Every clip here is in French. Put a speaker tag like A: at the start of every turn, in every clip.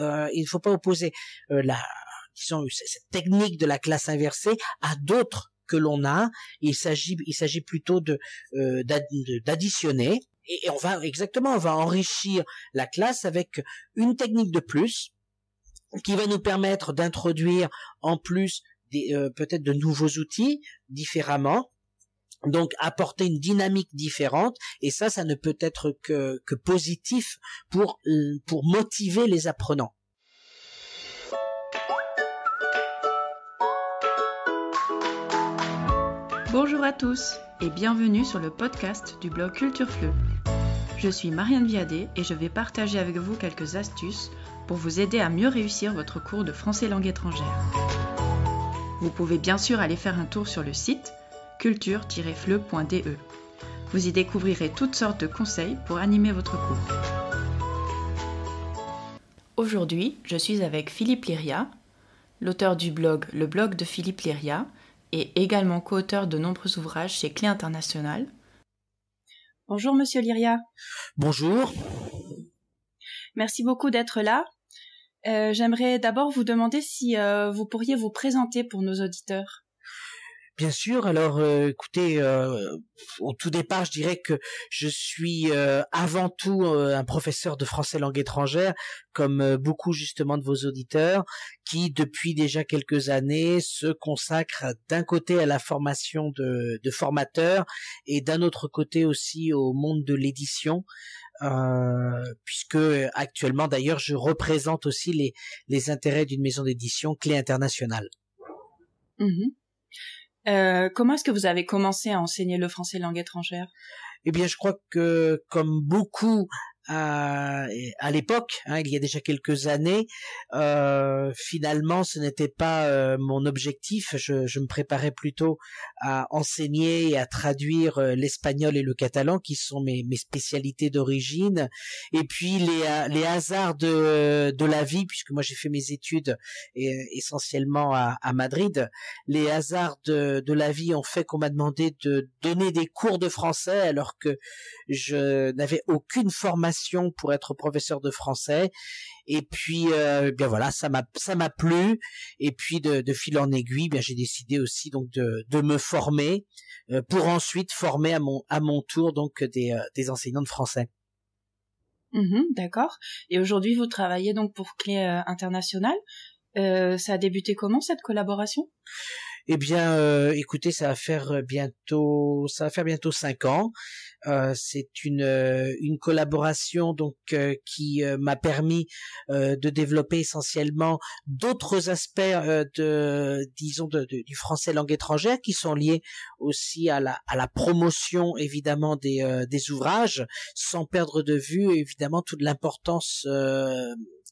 A: Euh, il ne faut pas opposer euh, la disons cette technique de la classe inversée à d'autres que l'on a. Il s'agit il s'agit plutôt de euh, d'additionner et, on va exactement on va enrichir la classe avec une technique de plus qui va nous permettre d'introduire en plus des peut-être de nouveaux outils différemment donc apporter une dynamique différente et ça ça ne peut être que, positif pour motiver les apprenants
B: Bonjour à tous et bienvenue sur le podcast du blog Culture Fleu. Je suis Marianne Viadé et je vais partager avec vous quelques astuces pour vous aider à mieux réussir votre cours de français langue étrangère. Vous pouvez bien sûr aller faire un tour sur le site culture-fleu.de. Vous y découvrirez toutes sortes de conseils pour animer votre cours. Aujourd'hui, je suis avec Philippe Liria, l'auteur du blog Le blog de Philippe Liria et également co-auteur de nombreux ouvrages chez Clé International. Bonjour monsieur Liria. Bonjour. Merci beaucoup d'être là. Euh, j'aimerais d'abord vous demander si euh, vous pourriez vous présenter pour nos auditeurs.
A: Bien sûr, alors euh, écoutez, euh, au tout départ, je dirais que je suis euh, avant tout un professeur de français langue étrangère, comme beaucoup justement de vos auditeurs, qui depuis déjà quelques années se consacrent d'un côté à la formation de, de formateurs et d'un autre côté aussi au monde de l'édition. puisque actuellement d'ailleurs je représente aussi les, les intérêts d'une maison d'édition clé internationale.
B: Mmh euh, comment est-ce que vous avez commencé à enseigner le français langue étrangère Eh bien, je
A: crois que comme beaucoup euh, à, l'époque, hein, il y a déjà quelques années, euh, finalement ce n'était pas euh, mon objectif. Je, je, me préparais plutôt à enseigner et à traduire euh, l'espagnol et le catalan, qui sont mes, mes spécialités d'origine. Et puis les, les hasards de, de la vie, puisque moi j'ai fait mes études essentiellement à, à, Madrid, les hasards de, de la vie ont fait qu'on m'a demandé de donner des cours de français alors que je n'avais aucune formation pour être professeur de français. Et puis, euh, eh bien voilà, ça m'a ça m'a plu. Et puis de, fil en aiguille, eh bien j'ai décidé aussi donc de, me former euh, pour ensuite former à mon à mon tour donc des euh, enseignants de français.
B: Mmh d'accord. Et aujourd'hui, vous travaillez donc pour Clé International euh, ça a débuté comment cette collaboration
A: Eh bien, euh, écoutez, ça va faire bientôt, ça va faire bientôt cinq ans. Euh, c'est une une collaboration donc qui m'a permis de développer essentiellement d'autres aspects de, disons, du français langue étrangère qui sont liés aussi à la à la promotion évidemment des des ouvrages, sans perdre de vue évidemment toute l'importance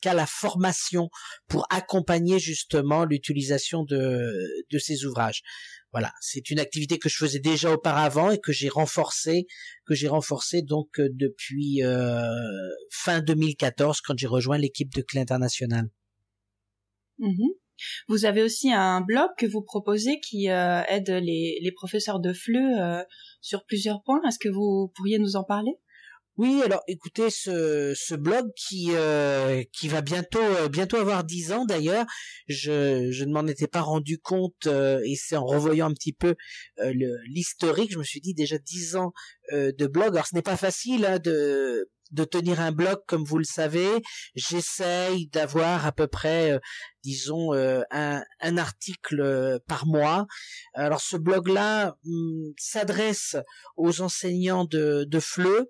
A: qu'à la formation pour accompagner justement l'utilisation de, de ces ouvrages. Voilà, c'est une activité que je faisais déjà auparavant et que j'ai renforcée, que j'ai renforcée donc euh, depuis euh, fin 2014 quand j'ai rejoint l'équipe de Clé International.
B: Mmh vous avez aussi un blog que vous proposez qui euh, aide les, les, professeurs de FLE euh, sur plusieurs points. Est-ce que vous pourriez nous en parler
A: oui, alors écoutez ce, ce blog qui euh, qui va bientôt euh, bientôt avoir dix ans d'ailleurs. Je, je ne m'en étais pas rendu compte euh, et c'est en revoyant un petit peu l'historique, je me suis dit déjà dix ans de blog. Alors ce n'est pas facile hein, de de tenir un blog, comme vous le savez. J'essaye d'avoir à peu près, euh, disons, euh, un, article euh, par mois. Alors ce blog-là hum, s'adresse aux enseignants de, de FLE.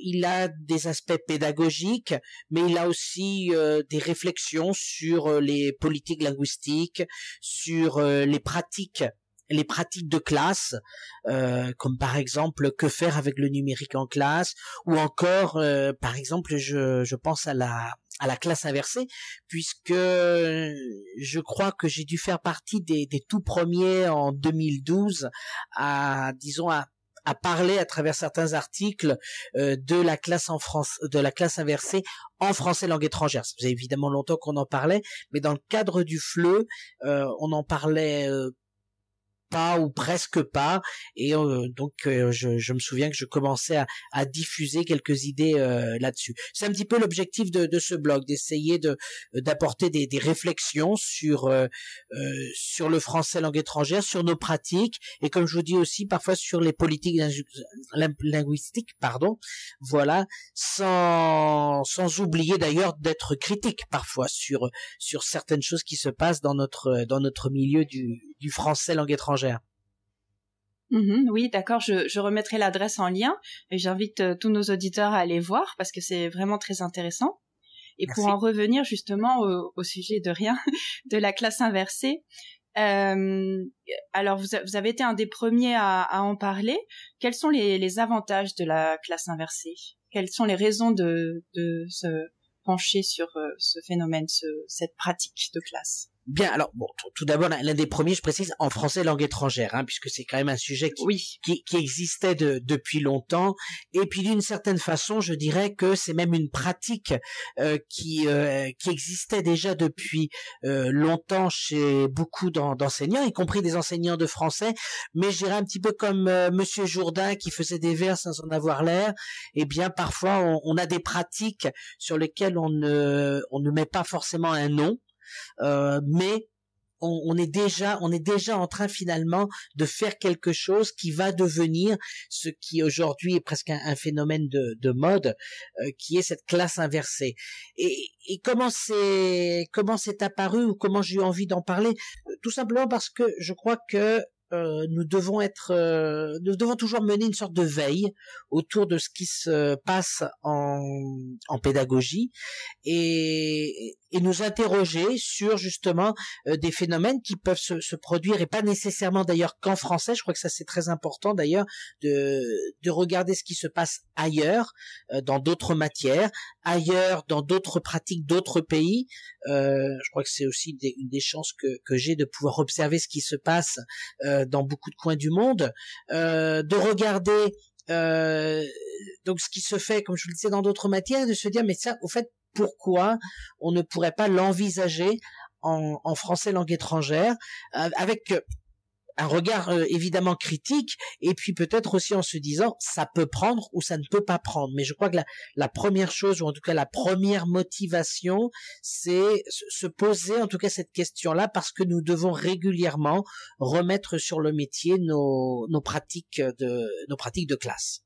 A: il a des aspects pédagogiques, mais il a aussi des réflexions sur les politiques linguistiques, sur les pratiques les pratiques de classe, euh, comme par exemple que faire avec le numérique en classe, ou encore, euh, par exemple, je, pense à la à la classe inversée, puisque je crois que j'ai dû faire partie des, des tout premiers en 2012 à, disons, à parler à travers certains articles euh, de la classe en France, de la classe inversée en français langue étrangère. Ça faisait évidemment longtemps qu'on en parlait, mais dans le cadre du FLE, on en parlait pas ou presque pas. Et euh, donc euh, je, me souviens que je commençais à, diffuser quelques idées euh, là-dessus. C'est un petit peu l'objectif de, ce blog, d'essayer de d'apporter des, des, réflexions sur sur le français langue étrangère, sur nos pratiques et comme je vous dis aussi parfois sur les politiques linguistiques, pardon. Voilà, sans sans oublier d'ailleurs d'être critique parfois sur sur certaines choses qui se passent dans notre dans notre milieu du du français langue étrangère.
B: Mhm, oui, d'accord, je, remettrai l'adresse en lien et j'invite euh, tous nos auditeurs à aller voir parce que c'est vraiment très intéressant. Et pour en revenir justement au, sujet de rien, de la classe inversée, euh, alors vous, avez été un des premiers à, en parler. Quels sont les, avantages de la classe inversée Quelles sont les raisons de, se pencher sur euh, ce phénomène, cette pratique de classe
A: bien. Alors bon, tout d'abord l'un des premiers, je précise, en français langue étrangère, hein, puisque c'est quand même un sujet qui, qui, existait depuis longtemps. Et puis d'une certaine façon, je dirais que c'est même une pratique euh, euh, qui existait déjà depuis euh, longtemps chez beaucoup d'enseignants, y compris des enseignants de français. Mais dirais un petit peu comme Monsieur Jourdain qui faisait des vers sans en avoir l'air. Eh bien, parfois on, on, a des pratiques sur lesquelles on ne on ne met pas forcément un nom euh, mais on, est déjà on est déjà en train finalement de faire quelque chose qui va devenir ce qui aujourd'hui est presque un, phénomène de, de mode euh, qui est cette classe inversée et, et comment c'est comment c'est apparu ou comment j'ai eu envie d'en parler euh, tout simplement parce que je crois que euh, nous devons être, euh, nous devons toujours mener une sorte de veille autour de ce qui se passe en, en pédagogie et, et, nous interroger sur justement euh, des phénomènes qui peuvent se, se produire et pas nécessairement d'ailleurs qu'en français. Je crois que ça c'est très important d'ailleurs de, de regarder ce qui se passe ailleurs dans d'autres matières, ailleurs, dans d'autres pratiques d'autres pays. Euh, je crois que c'est aussi une des chances que, que j'ai de pouvoir observer ce qui se passe euh, dans beaucoup de coins du monde, euh, de regarder euh, donc ce qui se fait, comme je vous le disais, dans d'autres matières, de se dire mais ça, au fait, pourquoi on ne pourrait pas l'envisager en, en, français langue étrangère, euh, avec un regard euh, évidemment critique, et puis peut-être aussi en se disant ça peut prendre ou ça ne peut pas prendre. Mais je crois que la, première chose, ou en tout cas la première motivation, c'est se poser en tout cas cette question-là, parce que nous devons régulièrement remettre sur le métier nos, nos pratiques de nos pratiques de classe.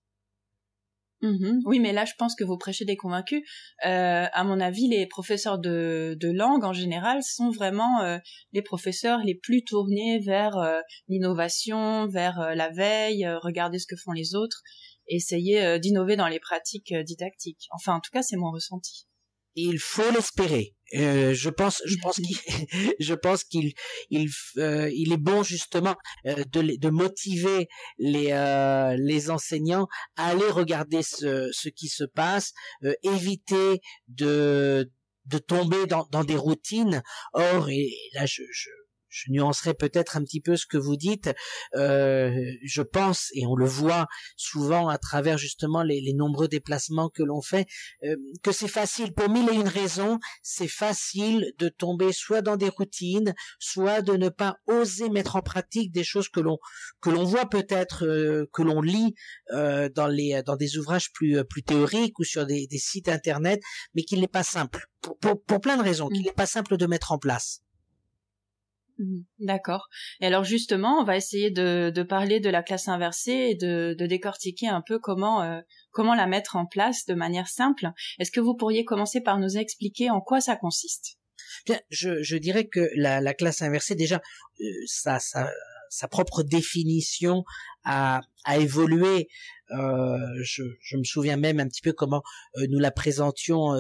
B: Mmh oui, mais là, je pense que vous prêchez des convaincus. Euh, à mon avis, les professeurs de, de langue en général sont vraiment euh, les professeurs les plus tournés vers euh, l'innovation, vers la veille, regarder ce que font les autres, essayer d'innover dans les pratiques didactiques. Enfin, en tout cas, c'est mon ressenti
A: il faut l'espérer. Euh, je pense, je pense qu'il, je pense qu'il, il, euh, il est bon justement euh, de, de motiver les les enseignants à aller regarder ce ce qui se passe, éviter de de tomber dans, dans des routines. Or, et là, je, je, je nuancerai peut-être un petit peu ce que vous dites. Euh, je pense, et on le voit souvent à travers justement les, nombreux déplacements que l'on fait, euh, que c'est facile, pour mille et une raisons, c'est facile de tomber soit dans des routines, soit de ne pas oser mettre en pratique des choses que l'on que l'on voit peut-être, euh, que l'on lit dans les dans des ouvrages plus plus théoriques ou sur des, sites internet, mais qu'il n'est pas simple pour, pour plein de raisons, mmh. qu'il n'est pas simple de mettre en place.
B: Mmh, d'accord. Et alors justement, on va essayer de, parler de la classe inversée et de, décortiquer un peu comment euh, comment la mettre en place de manière simple. Est-ce que vous pourriez commencer par nous expliquer en quoi ça consiste
A: Bien, je, dirais que la, classe inversée déjà, euh, sa propre définition a, évolué. Euh, je, me souviens même un petit peu comment nous la présentions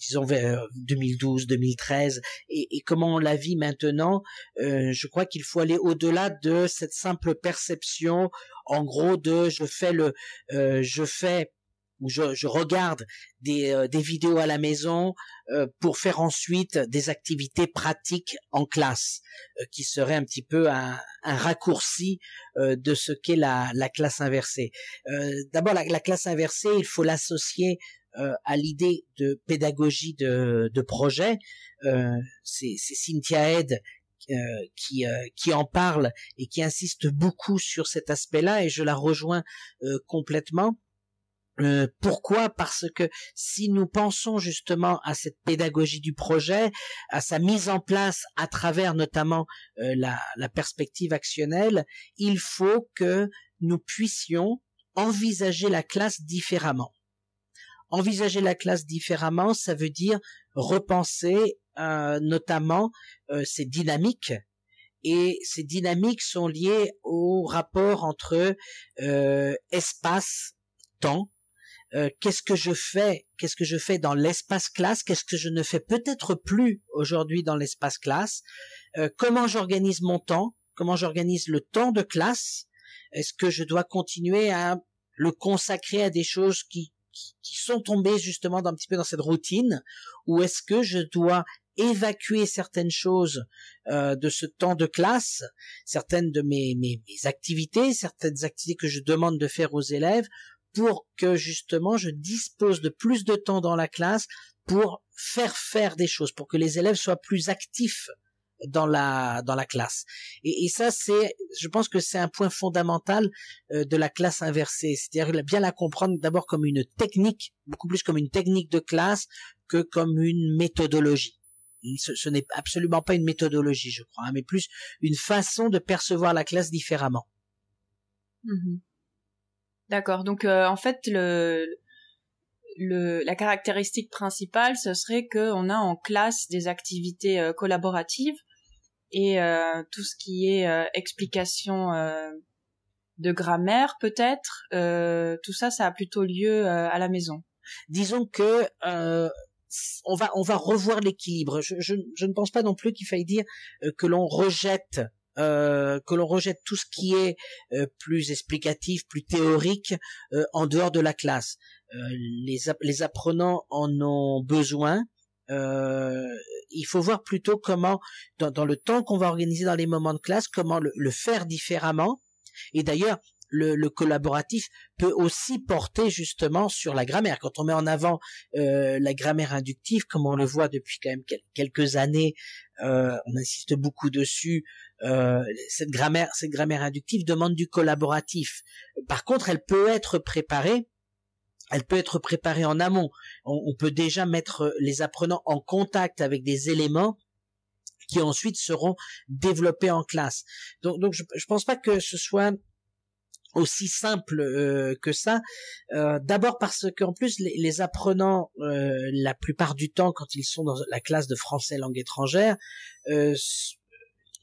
A: disons vers 2012, euh, 2013, et, comment on la vit maintenant, euh, je crois qu'il faut aller au-delà de cette simple perception, en gros, de je fais le, euh, je fais ou je, je regarde des, des, vidéos à la maison pour faire ensuite des activités pratiques en classe, qui serait un petit peu un, raccourci de ce qu'est la, la, classe inversée. D'abord, la, classe inversée, il faut l'associer euh, à l'idée de pédagogie de, projet. Euh, c'est Cynthia Head euh, qui, qui en parle et qui insiste beaucoup sur cet aspect-là et je la rejoins complètement. pourquoi Parce que si nous pensons justement à cette pédagogie du projet, à sa mise en place à travers notamment la, perspective actionnelle, il faut que nous puissions envisager la classe différemment envisager la classe différemment, ça veut dire repenser euh, notamment euh, ces dynamiques. Et ces dynamiques sont liées au rapport entre euh, espace, temps. Euh, qu'est-ce que je fais Qu'est-ce que je fais dans l'espace classe Qu'est-ce que je ne fais peut-être plus aujourd'hui dans l'espace classe Comment j'organise mon temps Comment j'organise le temps de classe Est-ce que je dois continuer à le consacrer à des choses qui qui, sont tombés justement d'un petit peu dans cette routine ou est-ce que je dois évacuer certaines choses euh, de ce temps de classe, certaines de mes, mes, mes, activités, certaines activités que je demande de faire aux élèves pour que justement je dispose de plus de temps dans la classe pour faire faire des choses, pour que les élèves soient plus actifs dans la dans la classe. Et, et ça, c'est, je pense que c'est un point fondamental euh, de la classe inversée, c'est-à-dire bien la comprendre d'abord comme une technique, beaucoup plus comme une technique de classe que comme une méthodologie. Ce, ce n'est absolument pas une méthodologie, je crois, hein, mais plus une façon de percevoir la classe différemment.
B: Mmh D'accord. Donc euh, en fait, le, le, la caractéristique principale, ce serait qu'on a en classe des activités euh, collaboratives et euh, tout ce qui est euh, explication euh, de grammaire peut-être, tout ça, ça a plutôt lieu à la maison. Disons que on va on va
A: revoir l'équilibre. Je, je, ne pense pas non plus qu'il faille dire que l'on rejette que l'on rejette tout ce qui est plus explicatif, plus théorique en dehors de la classe. les, les apprenants en ont besoin, euh, il faut voir plutôt comment, dans, le temps qu'on va organiser dans les moments de classe, comment le, faire différemment. Et d'ailleurs, le, collaboratif peut aussi porter justement sur la grammaire. Quand on met en avant euh, la grammaire inductive, comme on le voit depuis quand même quelques années, euh, on insiste beaucoup dessus. cette grammaire, cette grammaire inductive demande du collaboratif. Par contre, elle peut être préparée elle peut être préparée en amont. On, peut déjà mettre euh, les apprenants en contact avec des éléments qui ensuite seront développés en classe. Donc, je ne pense pas que ce soit aussi simple euh, que ça. Euh, d'abord parce qu'en plus les, apprenants, la plupart du temps quand ils sont dans la classe de français langue étrangère,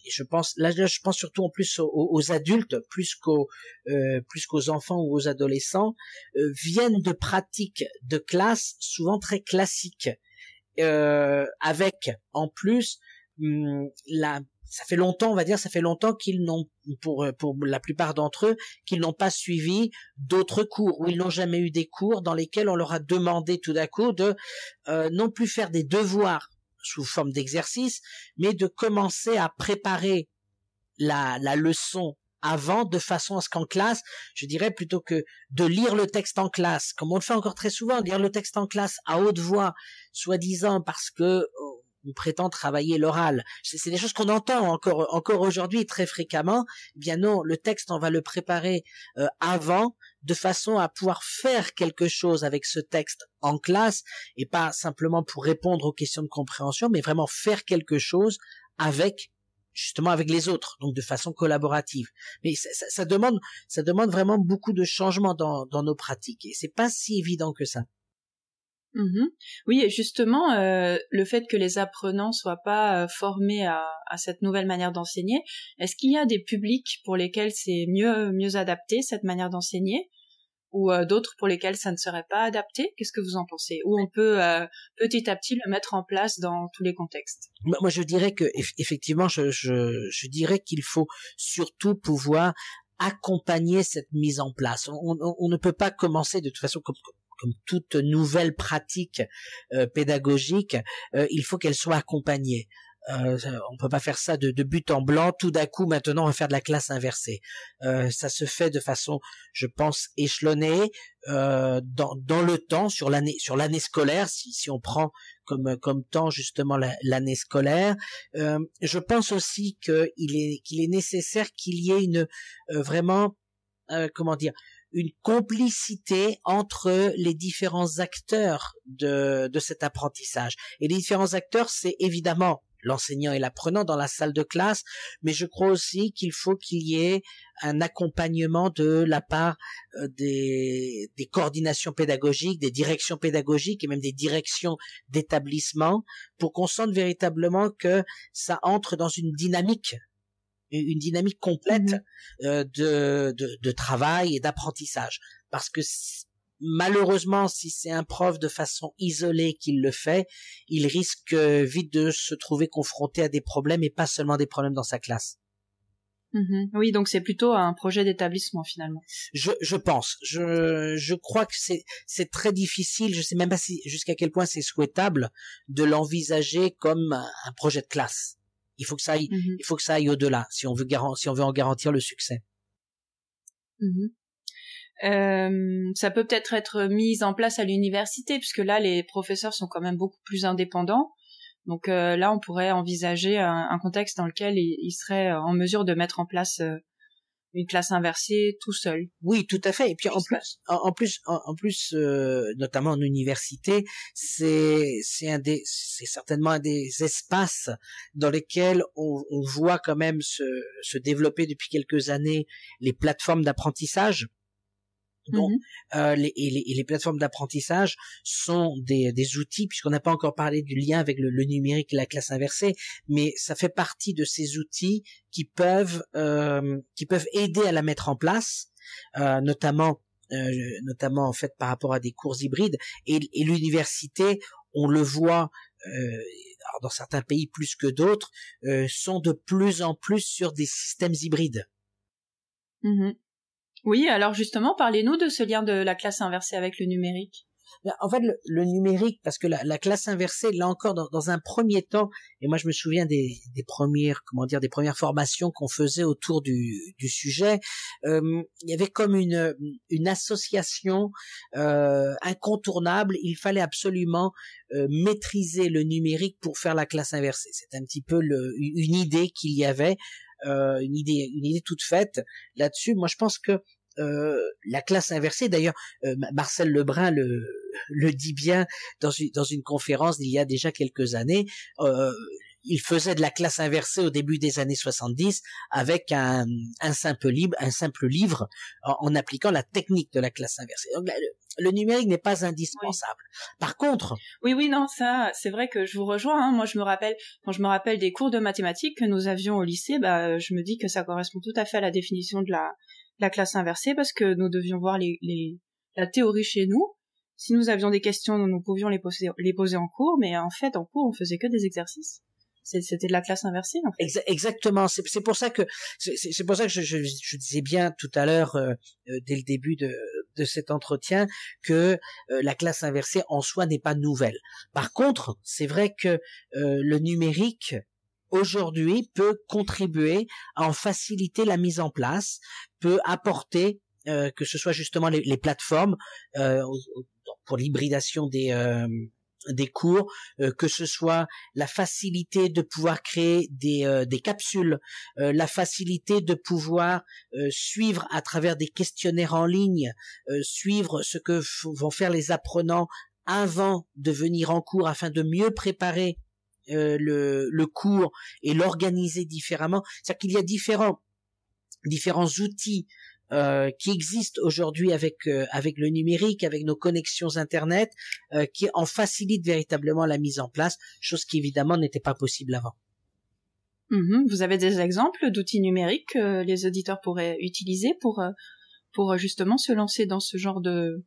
A: je pense là, je pense surtout en plus aux, adultes plus qu'aux euh, plus qu'aux enfants ou aux adolescents euh, viennent de pratiques de classe souvent très classiques euh, avec en plus hum, la ça fait longtemps, on va dire, ça fait longtemps qu'ils n'ont, pour, pour la plupart d'entre eux, qu'ils n'ont pas suivi d'autres cours, ou ils n'ont jamais eu des cours dans lesquels on leur a demandé tout d'un coup de non plus faire des devoirs sous forme d'exercice, mais de commencer à préparer la, la leçon avant de façon à ce qu'en classe, je dirais plutôt que de lire le texte en classe, comme on le fait encore très souvent, lire le texte en classe à haute voix, soi-disant parce que on prétend travailler l'oral. C'est des choses qu'on entend encore, encore aujourd'hui très fréquemment. Eh bien non, le texte, on va le préparer euh, avant, de façon à pouvoir faire quelque chose avec ce texte en classe, et pas simplement pour répondre aux questions de compréhension, mais vraiment faire quelque chose avec justement avec les autres, donc de façon collaborative. Mais ça, demande, ça demande vraiment beaucoup de changements dans, dans nos pratiques, et c'est pas si évident que ça.
B: Mmh oui, justement, euh, le fait que les apprenants soient pas euh, formés à, cette nouvelle manière d'enseigner, est-ce qu'il y a des publics pour lesquels c'est mieux mieux adapté cette manière d'enseigner, ou euh, d'autres pour lesquels ça ne serait pas adapté Qu'est-ce que vous en pensez Ou on peut petit à petit le mettre en place dans tous les contextes
A: Moi, je dirais que effectivement, je, dirais qu'il faut surtout pouvoir accompagner cette mise en place. On, on ne peut pas commencer de toute façon comme comme toute nouvelle pratique euh, pédagogique, euh, il faut qu'elle soit accompagnée. Euh, on peut pas faire ça de, de but en blanc. Tout d'un coup, maintenant, on va faire de la classe inversée. Euh, ça se fait de façon, je pense, échelonnée dans, dans le temps, sur l'année sur l'année scolaire, si, si on prend comme comme temps justement l'année scolaire. je pense aussi qu'il est qu'il est nécessaire qu'il y ait une vraiment comment dire une complicité entre les différents acteurs de, de cet apprentissage. Et les différents acteurs, c'est évidemment l'enseignant et l'apprenant dans la salle de classe, mais je crois aussi qu'il faut qu'il y ait un accompagnement de la part euh, des, des, coordinations pédagogiques, des directions pédagogiques et même des directions d'établissement pour qu'on sente véritablement que ça entre dans une dynamique une dynamique complète mhm. euh, de, de, travail et d'apprentissage. Parce que malheureusement, si c'est un prof de façon isolée qu'il le fait, il risque vite de se trouver confronté à des problèmes et pas seulement des problèmes dans sa classe.
B: Mhm. Oui, donc c'est plutôt un projet d'établissement finalement.
A: Je, je pense. Je, je crois que c'est, c'est très difficile. Je sais même pas jusqu'à quel point c'est souhaitable de l'envisager comme un projet de classe. Il faut que ça aille, mmh il faut que ça aille au-delà si on veut si on veut en garantir le succès. Mmh
B: ça peut peut-être être mis en place à l'université puisque là les professeurs sont quand même beaucoup plus indépendants. Donc euh, là, on pourrait envisager un, contexte dans lequel ils il seraient en mesure de mettre en place euh, une classe inversée tout seul. Oui, tout à fait. Et puis en plus, en, plus,
A: en, plus, euh, notamment en université, c'est c'est un des, c'est certainement un des espaces dans lesquels on, on voit quand même se, se développer depuis quelques années les plateformes d'apprentissage Mmh euh, les, et, les, plateformes d'apprentissage sont des, des outils, puisqu'on n'a pas encore parlé du lien avec le, numérique et la classe inversée, mais ça fait partie de ces outils qui peuvent euh, qui peuvent aider à la mettre en place, euh, notamment notamment en fait par rapport à des cours hybrides et, l'université, on le voit dans certains pays plus que d'autres, sont de plus en plus sur des systèmes hybrides.
B: Mmh oui, alors justement, parlez-nous de ce lien de la classe inversée avec le numérique.
A: Ben, en fait, le, numérique, parce que la, classe inversée, là encore, dans, un premier temps, et moi je me souviens des, premières, comment dire, des premières formations qu'on faisait autour du, sujet, euh, il y avait comme une, association euh, incontournable. Il fallait absolument euh, maîtriser le numérique pour faire la classe inversée. C'est un petit peu une idée qu'il y avait euh, une idée, une idée toute faite là-dessus. Moi, je pense que euh, la classe inversée. D'ailleurs, euh, Marcel Lebrun le, le dit bien dans une, dans une conférence d'il y a déjà quelques années il faisait de la classe inversée au début des années 70 avec un, simple livre, en, appliquant la technique de la classe inversée. Donc,
B: le, numérique n'est pas indispensable. Par contre, oui, oui, non, ça, c'est vrai que je vous rejoins. Hein. Moi, je me rappelle quand je me rappelle des cours de mathématiques que nous avions au lycée, bah, je me dis que ça correspond tout à fait à la définition de la, classe inversée parce que nous devions voir la théorie chez nous si nous avions des questions, nous pouvions les poser, les poser en cours, mais en fait, en cours, on faisait que des exercices. C'était de la classe inversée, Exactement. C'est pour ça que c'est
A: pour ça que je, disais bien tout à l'heure, euh, euh, dès le début de, cet entretien, que euh, la classe inversée en soi n'est pas nouvelle. Par contre, c'est vrai que le numérique aujourd'hui peut contribuer à en faciliter la mise en place, peut apporter que ce soit justement les plateformes pour l'hybridation des des cours, euh, que ce soit la facilité de pouvoir créer des, euh, des capsules, euh, la facilité de pouvoir suivre à travers des questionnaires en ligne, suivre ce que vont faire les apprenants avant de venir en cours afin de mieux préparer le, le, cours et l'organiser différemment. C'est-à-dire qu'il y a différents différents outils euh, qui existe aujourd'hui avec euh, avec le numérique, avec nos connexions internet, euh, qui en facilite véritablement la mise en place, chose qui évidemment n'était pas possible avant.
B: Mm-hmm. vous avez des exemples d'outils numériques que les auditeurs pourraient utiliser pour pour justement se lancer dans ce genre de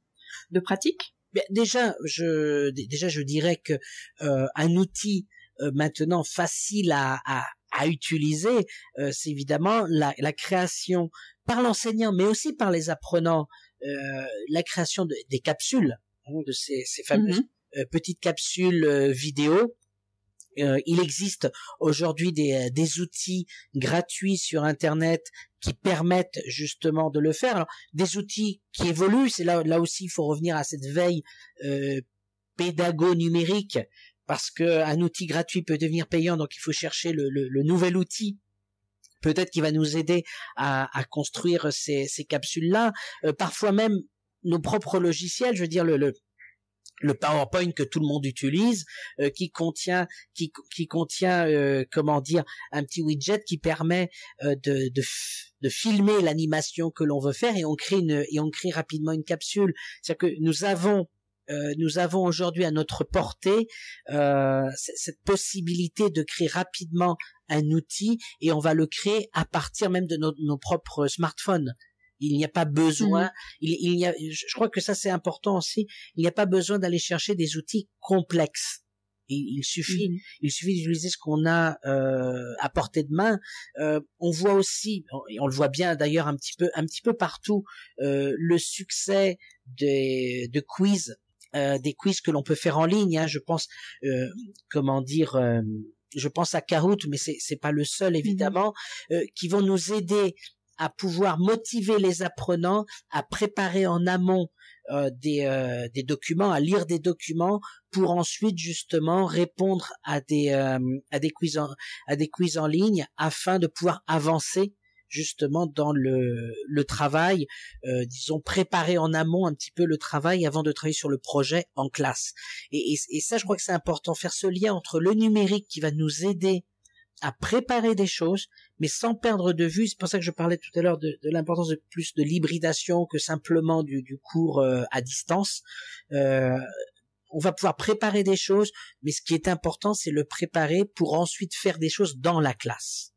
B: de pratique Déjà, je déjà je dirais que un outil
A: maintenant facile à, à à utiliser, c'est évidemment la, la création par l'enseignant, mais aussi par les apprenants, euh, la création de, des capsules, hein, de ces, fameuses mhm. euh, petites capsules euh, vidéo. il existe aujourd'hui des, outils gratuits sur Internet qui permettent justement de le faire. des outils qui évoluent, c'est là, là aussi il faut revenir à cette veille pédago-numérique parce qu'un outil gratuit peut devenir payant, donc il faut chercher le nouvel outil Peut-être qu'il va nous aider à, à construire ces, ces capsules-là. Euh, parfois même nos propres logiciels, je veux dire le, le le PowerPoint que tout le monde utilise, euh, qui contient, qui, qui contient, euh, comment dire, un petit widget qui permet de, de, de, filmer l'animation que l'on veut faire et on crée une, et on crée rapidement une capsule. C'est-à-dire que nous avons nous avons aujourd'hui à notre portée cette possibilité de créer rapidement un outil et on va le créer à partir même de nos, nos propres smartphones. Il n'y a pas besoin, mhm. il, il y a, je crois que ça c'est important aussi, il n'y a pas besoin d'aller chercher des outils complexes. Il, suffit, mhm. il suffit d'utiliser ce qu'on a euh, à portée de main. Euh, on voit aussi, et on le voit bien d'ailleurs un petit peu, un petit peu partout, euh, le succès des, de quiz, euh, des quiz que l'on peut faire en ligne. Hein. je pense, euh, comment dire euh, je pense à Kahoot, mais c'est n'est pas le seul mhm. évidemment, euh, qui vont nous aider à pouvoir motiver les apprenants à préparer en amont euh, des, euh, des, documents, à lire des documents pour ensuite justement répondre à des, à des, quiz, en, à des quiz en ligne afin de pouvoir avancer justement dans le, travail, euh, disons préparer en amont un petit peu le travail avant de travailler sur le projet en classe. Et, ça, je crois que c'est important, faire ce lien entre le numérique qui va nous aider à préparer des choses, mais sans perdre de vue, c'est pour ça que je parlais tout à l'heure de, l'importance de plus de l'hybridation que simplement du, cours euh, à distance. Euh, on va pouvoir préparer des choses, mais ce qui est important, c'est le préparer pour ensuite faire des choses dans la classe.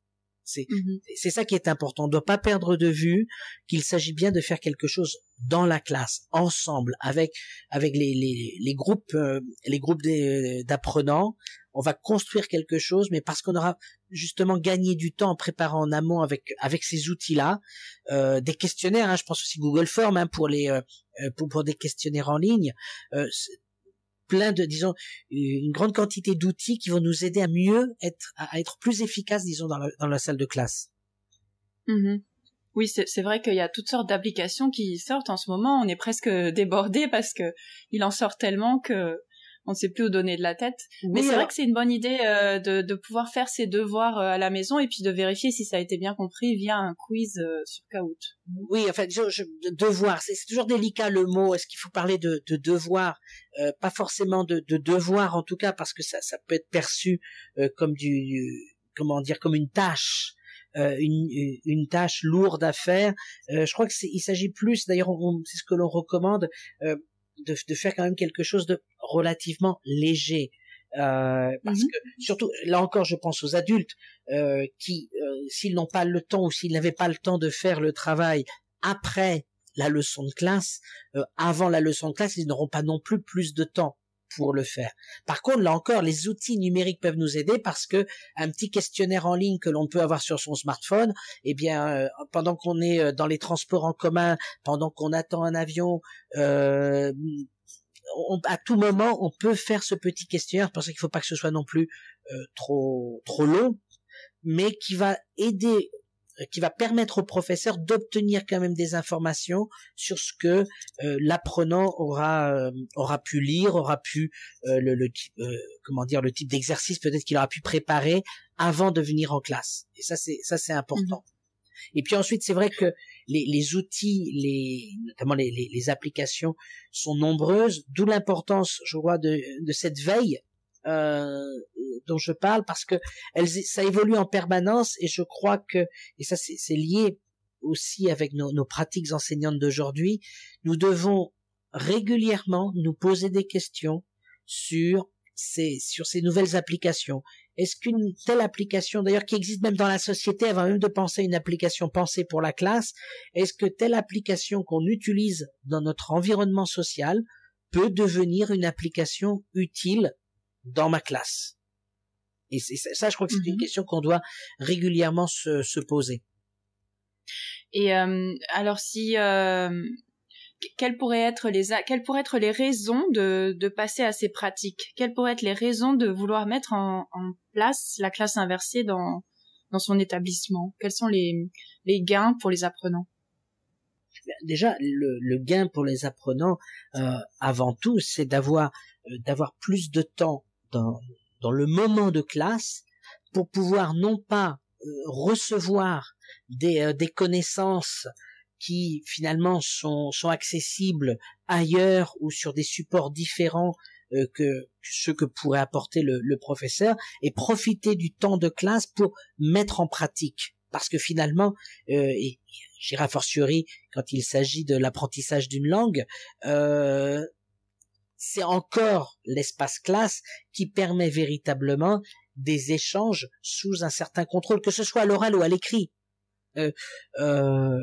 A: Mmh c'est ça qui est important. On ne doit pas perdre de vue qu'il s'agit bien de faire quelque chose dans la classe, ensemble, avec avec les, les, les groupes euh, les groupes euh, d'apprenants. On va construire quelque chose, mais parce qu'on aura justement gagné du temps en préparant en amont avec avec ces outils-là, euh, des questionnaires. Hein, je pense aussi Google Form hein, pour les euh, pour, pour, des questionnaires en ligne plein de, disons, une grande quantité d'outils qui vont nous aider à mieux être, à être plus efficaces, disons, dans la, salle de classe.
B: Mmh oui, c'est vrai qu'il y a toutes sortes d'applications qui sortent en ce moment. On est presque débordé parce que il en sort tellement que on ne sait plus où donner de la tête. mais c'est vrai que c'est une bonne idée euh, de, de, pouvoir faire ses devoirs euh, à la maison et puis de vérifier si ça a été bien compris via un quiz euh, sur Kahoot.
A: Oui, en fait, je, je devoir, c'est toujours délicat le mot. Est-ce qu'il faut parler de, de devoir euh, Pas forcément de, de, devoir en tout cas, parce que ça, ça peut être perçu comme du, comment dire, comme une tâche. Euh, une, une, tâche lourde à faire. Euh, je crois que il s'agit plus, d'ailleurs, c'est ce que l'on recommande, euh, de, faire quand même quelque chose de relativement léger. Euh, parce mhm. que surtout là encore je pense aux adultes euh, qui euh, s'ils n'ont pas le temps ou s'ils n'avaient pas le temps de faire le travail après la leçon de classe avant la leçon de classe ils n'auront pas non plus plus de temps pour le faire. Par contre, là encore, les outils numériques peuvent nous aider parce que un petit questionnaire en ligne que l'on peut avoir sur son smartphone, eh bien, euh, pendant qu'on est euh, dans les transports en commun, pendant qu'on attend un avion, euh, à tout moment, on peut faire ce petit questionnaire. parce qu'il ne faut pas que ce soit non plus trop trop long, mais qui va aider euh, qui va permettre au professeur d'obtenir quand même des informations sur ce que euh, l'apprenant aura euh, aura pu lire, aura pu le, comment dire le type d'exercice peut-être qu'il aura pu préparer avant de venir en classe. Et ça c'est ça c'est important. Mhm. Et puis ensuite c'est vrai que les, les outils, les notamment les, les, applications sont nombreuses, d'où l'importance je crois de, de cette veille euh, dont je parle parce que ça évolue en permanence et je crois que et ça c'est lié aussi avec nos, pratiques enseignantes d'aujourd'hui, nous devons régulièrement nous poser des questions sur ces sur ces nouvelles applications. Est-ce qu'une telle application, d'ailleurs qui existe même dans la société, avant même de penser à une application pensée pour la classe, est-ce que telle application qu'on utilise dans notre environnement social peut devenir une application utile dans ma classe Et ça, je crois que c'est une mhm. question qu'on doit régulièrement se, se poser.
B: Et euh, alors si euh, quelles pourraient être les quelles pourraient être les raisons de, de passer à ces pratiques Quelles pourraient être les raisons de vouloir mettre en, en place la classe inversée dans dans son établissement Quels sont les les gains pour les apprenants
A: Déjà, le, le, gain pour les apprenants, euh, avant tout, c'est d'avoir euh, d'avoir plus de temps dans, le moment de classe pour pouvoir non pas euh, recevoir des, euh, des, connaissances qui finalement sont, sont, accessibles ailleurs ou sur des supports différents euh, que ceux que pourrait apporter le, professeur et profiter du temps de classe pour mettre en pratique parce que finalement, et j'irai fortiori quand il s'agit de l'apprentissage d'une langue, c'est encore l'espace classe qui permet véritablement des échanges sous un certain contrôle, que ce soit à l'oral ou à l'écrit. Euh, euh,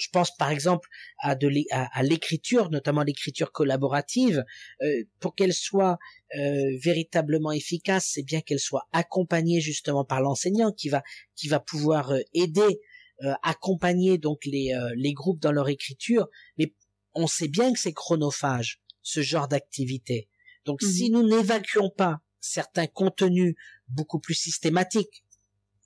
A: je pense par exemple à, l'écriture, notamment l'écriture collaborative, euh, pour qu'elle soit véritablement efficace, c'est bien qu'elle soit accompagnée justement par l'enseignant qui va qui va pouvoir aider, accompagner donc les les groupes dans leur écriture. Mais on sait bien que c'est chronophage ce genre d'activité. Donc mhm. si nous n'évacuons pas certains contenus beaucoup plus systématiques,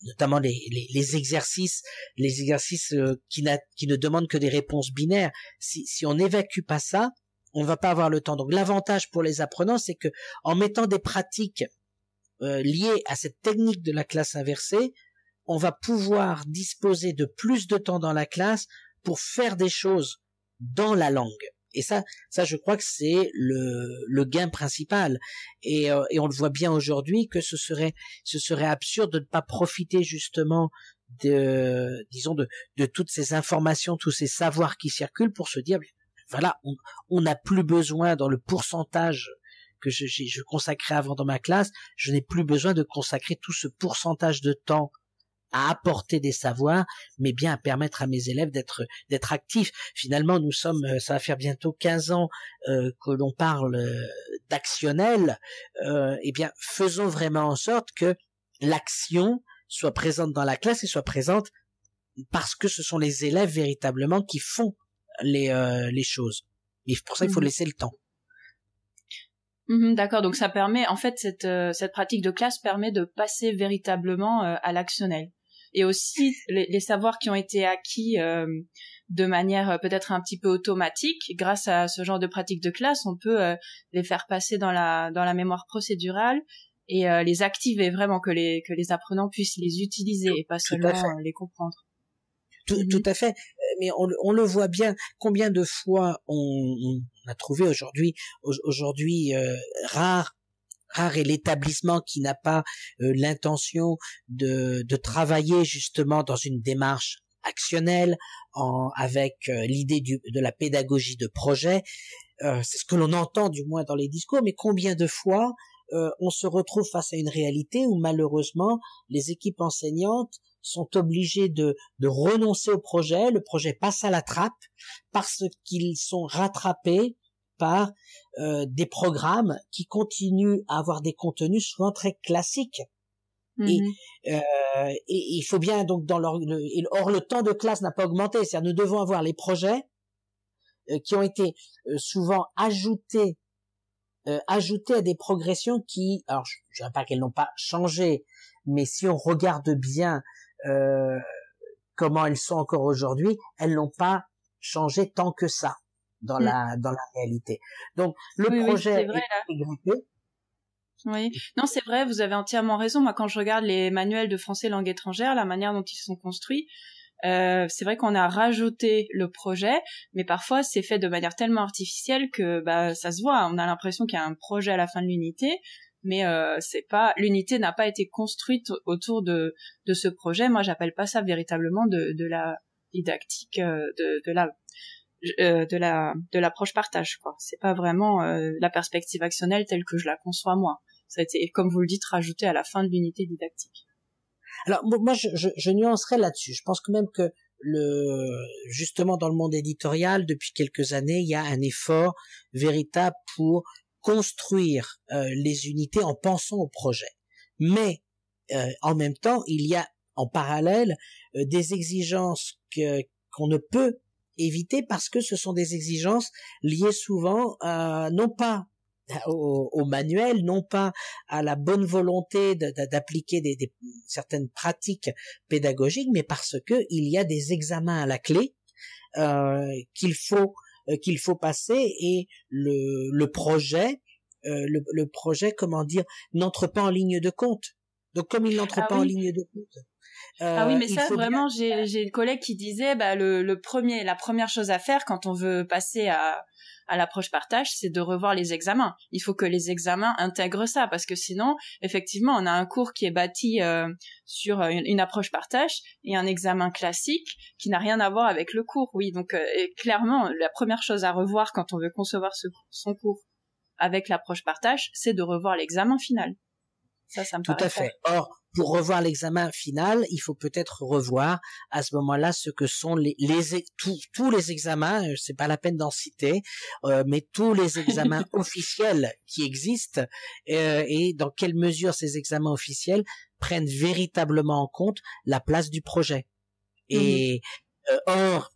A: notamment les, exercices, les exercices euh, qui, ne demandent que des réponses binaires, si, on n'évacue pas ça, on ne va pas avoir le temps. Donc l'avantage pour les apprenants, c'est que en mettant des pratiques euh, liées à cette technique de la classe inversée, on va pouvoir disposer de plus de temps dans la classe pour faire des choses dans la langue. Et ça, ça, je crois que c'est le, le, gain principal. Et, euh, et, on le voit bien aujourd'hui que ce serait, ce serait absurde de ne pas profiter justement de, disons, de, de toutes ces informations, tous ces savoirs qui circulent pour se dire, voilà, on n'a plus besoin dans le pourcentage que je, je consacrais avant dans ma classe, je n'ai plus besoin de consacrer tout ce pourcentage de temps à apporter des savoirs, mais bien à permettre à mes élèves d'être d'être actifs. Finalement, nous sommes, euh, ça va faire bientôt 15 ans euh, que l'on parle euh, d'actionnel. eh bien, faisons vraiment en sorte que l'action soit présente dans la classe et soit présente parce que ce sont les élèves véritablement qui font les les choses. Et pour ça, il faut mmh. laisser le temps.
B: Mmh d'accord, donc ça permet, en fait, cette, cette pratique de classe permet de passer véritablement à l'actionnel et aussi les, savoirs qui ont été acquis euh, de manière euh, peut-être un petit peu automatique grâce à ce genre de pratiques de classe on peut euh, les faire passer dans la dans la mémoire procédurale et les activer vraiment que les que les apprenants puissent les utiliser et pas seulement les comprendre mmh
A: tout, à fait mais on, on, le voit bien combien de fois on, a trouvé aujourd'hui aujourd'hui rare et l'établissement qui n'a pas euh, l'intention de, travailler justement dans une démarche actionnelle, avec euh, l'idée de la pédagogie de projet. Euh, c'est ce que l'on entend du moins dans les discours, mais combien de fois on se retrouve face à une réalité où malheureusement les équipes enseignantes sont obligées de renoncer au projet, le projet passe à la trappe parce qu'ils sont rattrapés par euh, des programmes qui continuent à avoir des contenus souvent très classiques. Et, mm-hmm. euh, il faut bien donc dans leur, or le temps de classe n'a pas augmenté, c'est-à-dire nous devons avoir les projets euh, qui ont été souvent ajoutés ajoutés à des progressions qui, alors je, ne dirais pas qu'elles n'ont pas changé, mais si on regarde bien comment elles sont encore aujourd'hui, elles n'ont pas changé tant que ça dans mm. la dans la réalité. Donc le projet est, vrai, est
B: Oui, non, c'est vrai, vous avez entièrement raison. Moi, quand je regarde les manuels de français langue étrangère, la manière dont ils sont construits, euh, c'est vrai qu'on a rajouté le projet, mais parfois c'est fait de manière tellement artificielle que bah ça se voit. On a l'impression qu'il y a un projet à la fin de l'unité, mais euh, c'est pas l'unité n'a pas été construite autour de de ce projet. Moi, j'appelle pas ça véritablement de la didactique euh, de de la euh, de la de l'approche partage quoi c'est pas vraiment euh, la perspective actionnelle telle que je la conçois moi ça a été comme vous le dites rajouté à la fin de l'unité didactique
A: alors moi je, je, nuancerais là-dessus je pense que même que le justement dans le monde éditorial depuis quelques années il y a un effort véritable pour construire euh, les unités en pensant au projet mais en même temps il y a en parallèle des exigences qu'on ne peut éviter parce que ce sont des exigences liées souvent non pas au, au, manuel, non pas à la bonne volonté d'appliquer des, certaines pratiques pédagogiques, mais parce que il y a des examens à la clé euh, qu'il faut euh, qu'il faut passer et le, le projet euh, le, projet comment dire n'entre pas en ligne de compte. Donc comme il n'entre ah pas en ligne de compte, ah oui, euh, mais ça, vraiment,
B: j'ai une collègue qui disait, bah, le, premier, la première chose à faire quand on veut passer à, l'approche partage, c'est de revoir les examens. Il faut que les examens intègrent ça, parce que sinon, effectivement, on a un cours qui est bâti euh, sur une, approche partage et un examen classique qui n'a rien à voir avec le cours. Oui, donc euh, clairement, la première chose à revoir quand on veut concevoir son cours avec l'approche partage, c'est de revoir l'examen final. Ça, ça me Tout à fait.
A: Or, pour revoir l'examen final, il faut peut-être revoir à ce moment-là ce que sont les, les tous, les examens. Euh, c'est pas la peine d'en citer, euh, mais tous les examens officiels qui existent euh, et dans quelle mesure ces examens officiels prennent véritablement en compte la place du projet. Et or,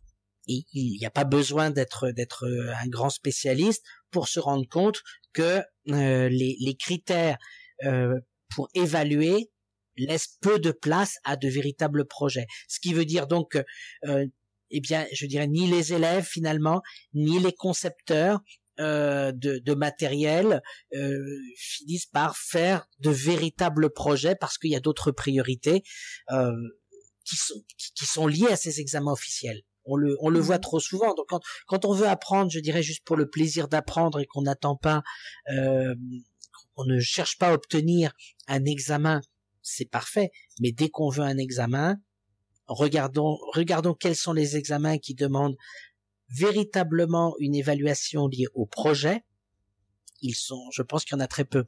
A: il n'y a pas besoin d'être d'être un grand spécialiste pour se rendre compte que les, les critères euh, pour évaluer laisse peu de place à de véritables projets. Ce qui veut dire donc euh, eh bien, je dirais, ni les élèves finalement, ni les concepteurs euh, de, matériel euh, finissent par faire de véritables projets parce qu'il y a d'autres priorités euh, qui, sont, qui, liées à ces examens officiels. On le, on le voit mmh. trop souvent. Donc quand, quand on veut apprendre, je dirais juste pour le plaisir d'apprendre et qu'on n'attend pas on ne cherche pas à obtenir un examen, c'est parfait, mais dès qu'on veut un examen, regardons, regardons quels sont les examens qui demandent véritablement une évaluation liée au projet. Ils sont, je pense qu'il y en a très peu.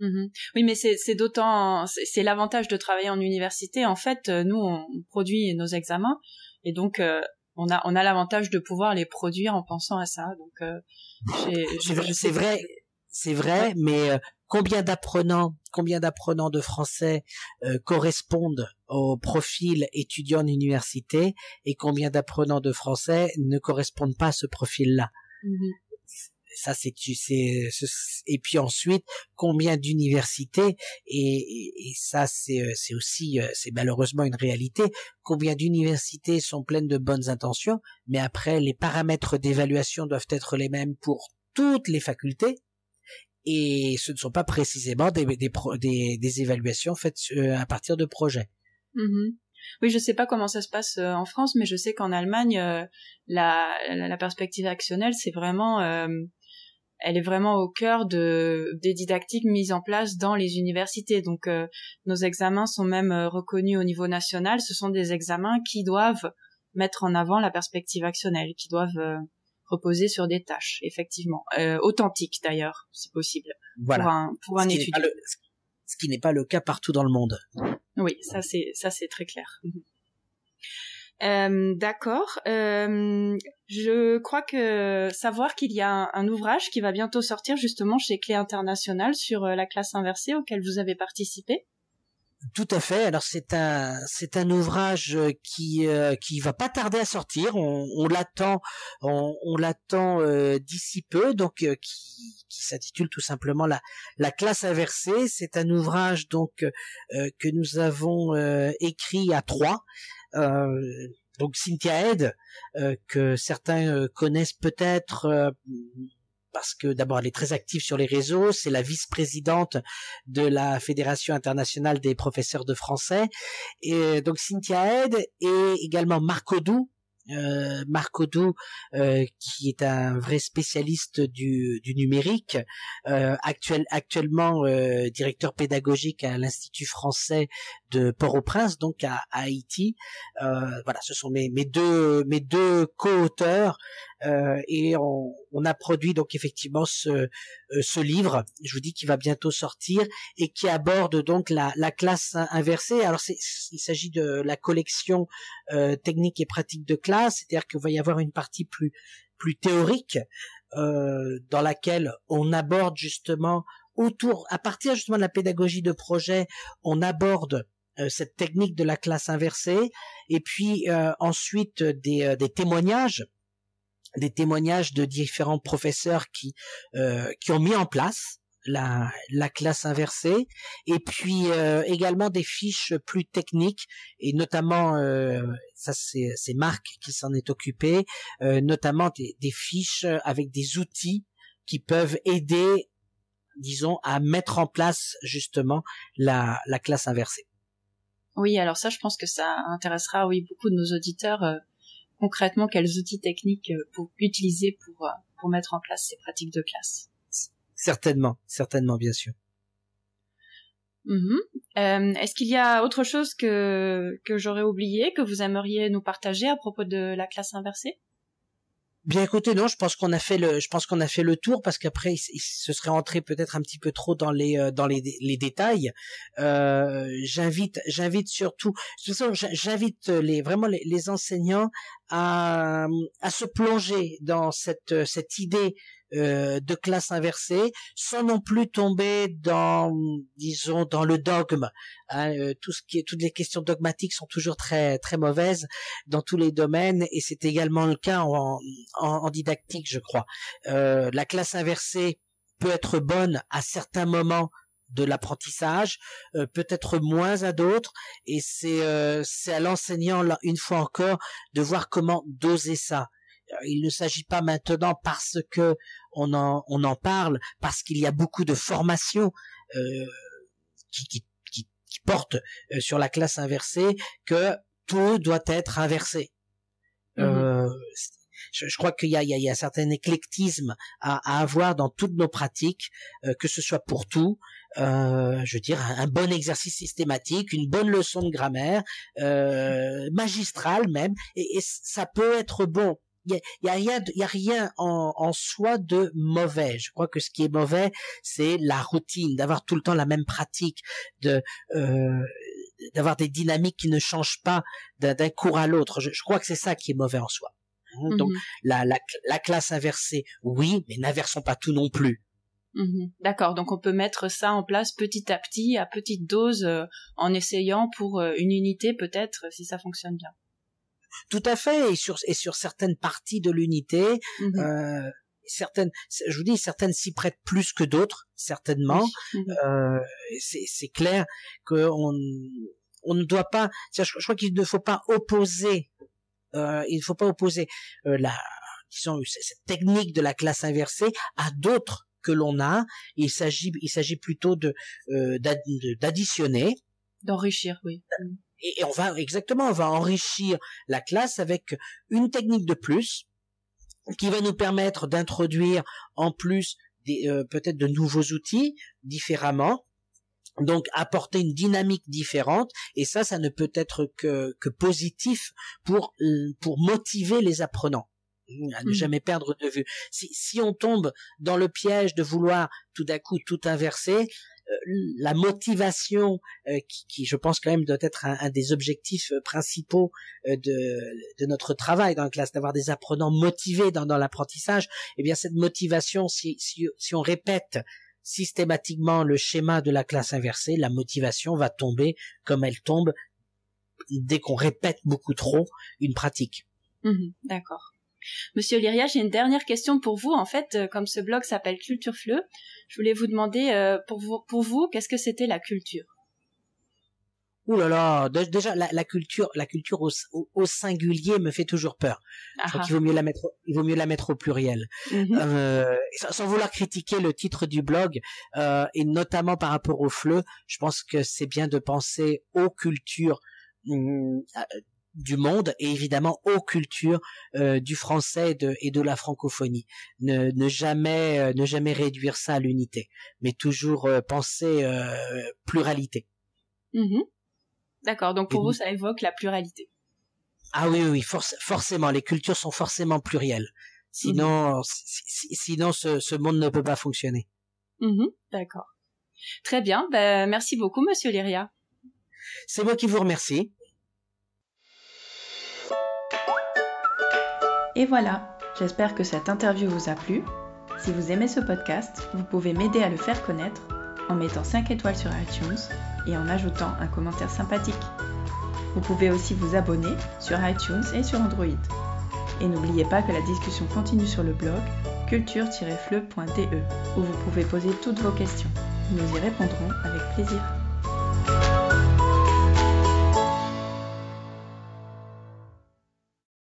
B: Mhm. Oui, mais c'est d'autant, c'est l'avantage de travailler en université. En fait, euh, nous, on produit nos examens et donc euh, on a, on a l'avantage de pouvoir les produire en pensant à ça. Donc, euh, c'est vrai,
A: c'est vrai, mais euh, combien d'apprenants, combien d'apprenants de français euh, correspondent au profil étudiant d'université et combien d'apprenants de français ne correspondent pas à ce profil-là. Mmh ça, c'est, sais. et puis ensuite, combien d'universités, et, ça, c'est euh, aussi, c'est malheureusement une réalité, combien d'universités sont pleines de bonnes intentions, mais après, les paramètres d'évaluation doivent être les mêmes pour toutes les facultés, et ce ne sont pas précisément des, des, évaluations faites euh, à partir de projets.
B: Mm-hmm. Oui, je ne sais pas comment ça se passe euh, en France, mais je sais qu'en Allemagne, euh, la, perspective actionnelle, c'est vraiment, elle est vraiment au cœur de, des didactiques mises en place dans les universités. Donc, nos examens sont même reconnus au niveau national. Ce sont des examens qui doivent mettre en avant la perspective actionnelle, qui doivent reposer sur des tâches, effectivement, euh, authentiques d'ailleurs, c'est possible, pour un, pour un étudiant.
A: ce qui n'est pas le cas partout dans le monde.
B: Oui, ça c'est ça c'est très clair. Mhm. Euh, d'accord. Euh, je crois que savoir qu'il y a un, un, ouvrage qui va bientôt sortir justement chez Clé International sur la classe inversée auquel vous avez participé.
A: Tout à fait. Alors c'est un c'est un ouvrage euh, qui euh, qui va pas tarder à sortir. On l'attend on, l'attend euh, d'ici peu. Donc euh, qui, qui s'intitule tout simplement la la classe inversée. C'est un ouvrage donc que nous avons écrit à trois. donc Cynthia Head que certains connaissent peut-être parce que d'abord elle est très active sur les réseaux, c'est la vice-présidente de la Fédération internationale des professeurs de français, et donc Cynthia Head et également Marc Odou, euh, Marc euh, qui est un vrai spécialiste du, numérique, euh, actuel, actuellement euh, directeur pédagogique à l'Institut français de Port-au-Prince, donc à, Haïti. voilà, ce sont mes, mes deux, mes deux co-auteurs euh, et on, a produit donc effectivement ce, euh, livre, je vous dis qu'il va bientôt sortir et qui aborde donc la, classe inversée. Alors il s'agit de la collection euh, technique et pratique de classe, c'est-à-dire qu'il va y avoir une partie plus théorique dans laquelle on aborde justement autour, à partir justement de la pédagogie de projet, on aborde cette technique de la classe inversée et puis ensuite des témoignages des témoignages de différents professeurs qui euh, qui ont mis en place la, classe inversée et puis euh, également des fiches plus techniques et notamment euh, ça c'est Marc qui s'en est occupé euh, notamment des, fiches avec des outils qui peuvent aider disons à mettre en place justement la la classe inversée.
B: Oui, alors ça je pense que ça intéressera oui beaucoup de nos auditeurs concrètement quels outils techniques euh, pour utiliser pour, euh, pour mettre en place ces pratiques de classe.
A: Certainement, certainement, bien sûr.
B: Mm-hmm. Euh, est-ce qu'il y a autre chose que, que j'aurais oublié, que vous aimeriez nous partager à propos de la classe inversée
A: Bien écoutez, non, je pense qu'on a fait le, je pense qu'on a fait le tour parce qu'après, ce serait entré peut-être un petit peu trop dans les euh, dans les, les détails. Euh, j'invite, j'invite surtout, de j'invite les vraiment les, les, enseignants à à se plonger dans cette cette idée euh, de classe inversée, sans non plus tomber dans, disons, dans le dogme. Hein, euh, tout ce qui est, toutes les questions dogmatiques sont toujours très très mauvaises dans tous les domaines, et c'est également le cas en, en, didactique, je crois. Euh, la classe inversée peut être bonne à certains moments de l'apprentissage, peut-être moins à d'autres, et c'est c'est à l'enseignant une fois encore de voir comment doser ça. Il ne s'agit pas maintenant parce que on en, parle parce qu'il y a beaucoup de formations euh, qui, portent euh, sur la classe inversée, que tout doit être inversé. Mhm. Euh, je, crois qu'il y a, un certain éclectisme à, avoir dans toutes nos pratiques, que ce soit pour tout. je veux dire, un, bon exercice systématique, une bonne leçon de grammaire, magistrale même, et ça peut être bon il y a, a, rien, en, soi de mauvais. Je crois que ce qui est mauvais, c'est la routine, d'avoir tout le temps la même pratique, de euh, d'avoir des dynamiques qui ne changent pas d'un cours à l'autre. Je, crois que c'est ça qui est mauvais en soi. Hein. Mmh donc la, classe inversée, oui, mais n'inversons pas tout non plus.
B: Mmh D'accord, donc on peut mettre ça en place petit à petit, à petite dose, euh, en essayant pour euh, une unité peut-être, si ça fonctionne bien. Tout
A: à fait, et sur, et sur certaines parties de l'unité, mm-hmm. euh, certaines, je vous dis, certaines s'y prêtent plus que d'autres, certainement. Mm-hmm. Euh, c'est clair qu'on on ne doit pas, je, crois qu'il ne faut pas opposer, euh, il ne faut pas opposer la, disons, cette technique de la classe inversée à d'autres que l'on a. Il s'agit, il s'agit plutôt de d'additionner
B: D'enrichir, oui.
A: Et, on va exactement, on va enrichir la classe avec une technique de plus qui va nous permettre d'introduire en plus des euh, peut-être de nouveaux outils différemment. Donc apporter une dynamique différente et ça, ça ne peut être que, que positif pour pour motiver les apprenants à ne mm. jamais perdre de vue. Si, si on tombe dans le piège de vouloir tout d'un coup tout inverser, la motivation euh, qui, je pense quand même doit être un, des objectifs euh, principaux euh, de, notre travail dans la classe, d'avoir des apprenants motivés dans, l'apprentissage, eh bien cette motivation, si, on répète systématiquement le schéma de la classe inversée, la motivation va tomber comme elle tombe dès qu'on répète beaucoup trop une pratique.
B: Mmh D'accord. Monsieur Liria, j'ai une dernière question pour vous. En fait, euh, comme ce blog s'appelle Culture Fleu, je voulais vous demander euh, pour vous, qu'est-ce que c'était la culture
A: Ouh là là, déjà la, culture, la culture au, singulier me fait toujours peur. je crois ah qu'il vaut mieux la mettre, il vaut mieux la mettre au pluriel. Mhm. Euh, sans, vouloir critiquer le titre du blog et notamment par rapport au fleu, je pense que c'est bien de penser aux cultures mm, du monde et évidemment aux cultures euh, du français et de, la francophonie. Ne, jamais euh, ne jamais réduire ça à l'unité, mais toujours euh, penser pluralité.
B: Mmh d'accord. Donc pour vous, ça évoque la pluralité.
A: Ah oui, oui, forcément. Les cultures sont forcément plurielles. Sinon, mmh sinon ce, monde ne peut pas fonctionner.
B: Mmh d'accord. Très bien. Ben, merci beaucoup, Monsieur Liria
A: C'est moi qui vous remercie.
B: Et voilà, j'espère que cette interview vous a plu. Si vous aimez ce podcast, vous pouvez m'aider à le faire connaître en mettant 5 étoiles sur iTunes et en ajoutant un commentaire sympathique. Vous pouvez aussi vous abonner sur iTunes et sur Android. Et n'oubliez pas que la discussion continue sur le blog culture-fleu.de où vous pouvez poser toutes vos questions. Nous y répondrons avec plaisir.